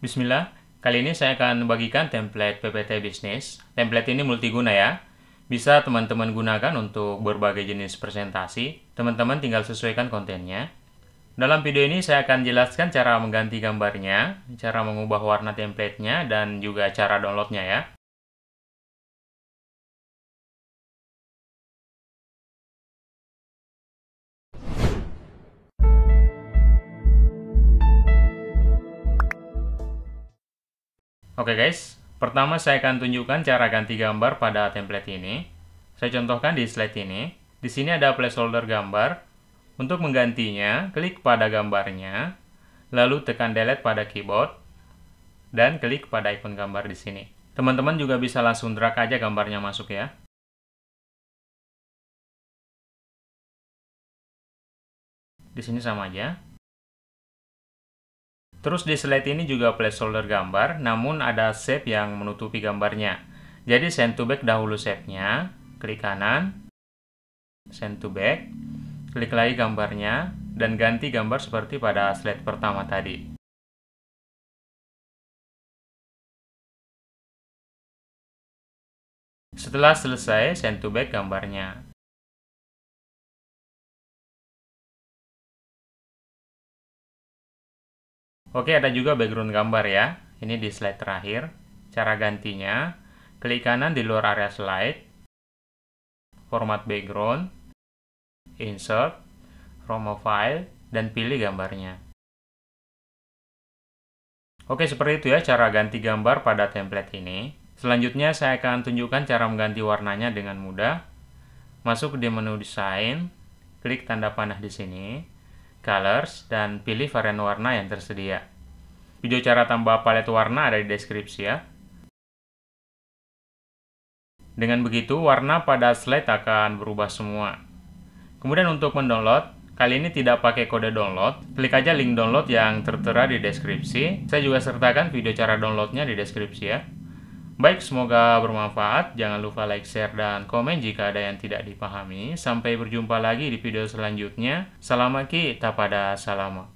Bismillah, kali ini saya akan bagikan template PPT bisnis. Template ini multiguna ya. Bisa teman-teman gunakan untuk berbagai jenis presentasi. Teman-teman tinggal sesuaikan kontennya. Dalam video ini saya akan jelaskan cara mengganti gambarnya, cara mengubah warna templatenya, dan juga cara downloadnya ya. Oke guys, pertama saya akan tunjukkan cara ganti gambar pada template ini. Saya contohkan di slide ini. Di sini ada placeholder gambar. Untuk menggantinya, klik pada gambarnya, lalu tekan delete pada keyboard, dan klik pada ikon gambar di sini. Teman-teman juga bisa langsung drag aja gambarnya masuk ya. Di sini sama aja. Terus di slide ini juga placeholder gambar, namun ada shape yang menutupi gambarnya. Jadi send to back dahulu shape-nya, klik kanan, send to back, klik lagi gambarnya, dan ganti gambar seperti pada slide pertama tadi. Setelah selesai, send to back gambarnya. Oke, ada juga background gambar ya. Ini di slide terakhir. Cara gantinya, klik kanan di luar area slide, format background, insert, promo file, dan pilih gambarnya. Oke, seperti itu ya cara ganti gambar pada template ini. Selanjutnya, saya akan tunjukkan cara mengganti warnanya dengan mudah. Masuk di menu desain, klik tanda panah di sini, colors, dan pilih varian warna yang tersedia. Video cara tambah palet warna ada di deskripsi ya. Dengan begitu, warna pada slide akan berubah semua. Kemudian untuk mendownload, Kali ini tidak pakai kode download, klik aja link download yang tertera di deskripsi. Saya juga sertakan video cara downloadnya di deskripsi ya. Baik, semoga bermanfaat. Jangan lupa like, share, dan komen jika ada yang tidak dipahami. Sampai berjumpa lagi di video selanjutnya. Salam kita pada salam.